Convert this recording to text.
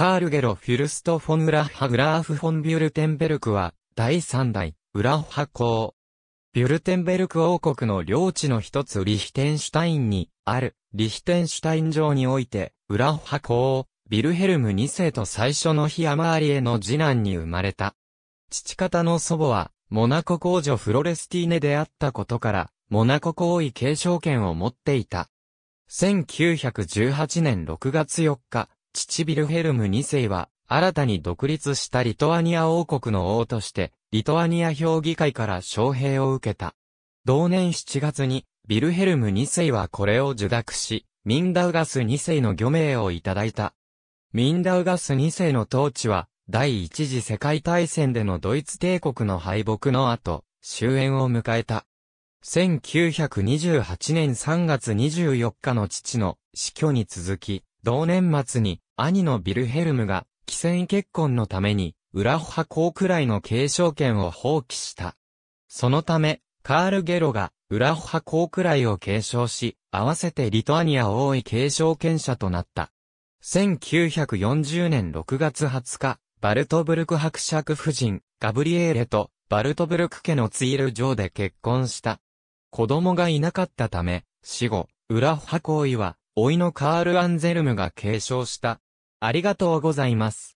カールゲロ・フュルスト・フォン・ウラッハ・グラーフ・フォン・ビュルテンベルクは、第三代、ウラッハ公。ビュルテンベルク王国の領地の一つリヒテンシュタインに、ある、リヒテンシュタイン城において、ウラッハ公、ビルヘルム2世と最初のヒアマーリエの次男に生まれた。父方の祖母は、モナコ公女フロレスティーネであったことから、モナコ公位継承権を持っていた。1918年6月4日、父ビルヘルム2世は、新たに独立したリトアニア王国の王として、リトアニア評議会から招聘を受けた。同年7月に、ビルヘルム2世はこれを受諾し、ミンダウガス2世の漁名をいただいた。ミンダウガス2世の統治は、第一次世界大戦でのドイツ帝国の敗北の後、終焉を迎えた。1928年3月24日の父の死去に続き、同年末に兄のビルヘルムが、既戦結婚のために、ホハ公くらいの継承権を放棄した。そのため、カール・ゲロが、ホハ公くらいを継承し、合わせてリトアニア王位継承権者となった。1940年6月20日、バルトブルク伯爵夫人、ガブリエーレと、バルトブルク家のツイル城で結婚した。子供がいなかったため、死後、ウラホハ公位は、老いのカール・アンゼルムが継承した。ありがとうございます。